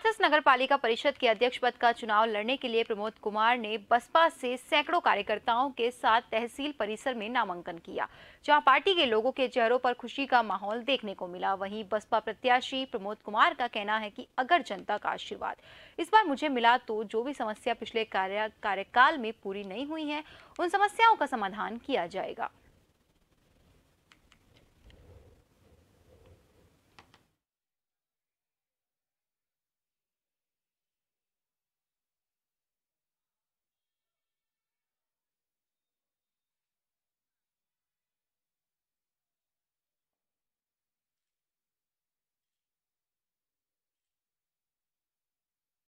हाथरस नगर पालिका परिषद के अध्यक्ष पद का चुनाव लड़ने के लिए प्रमोद कुमार ने बसपा से सैकड़ों कार्यकर्ताओं के साथ तहसील परिसर में नामांकन किया जहां पार्टी के लोगों के चेहरों पर खुशी का माहौल देखने को मिला वहीं बसपा प्रत्याशी प्रमोद कुमार का कहना है कि अगर जनता का आशीर्वाद इस बार मुझे मिला तो जो भी समस्या पिछले कार्यकाल में पूरी नहीं हुई है उन समस्याओं का समाधान किया जाएगा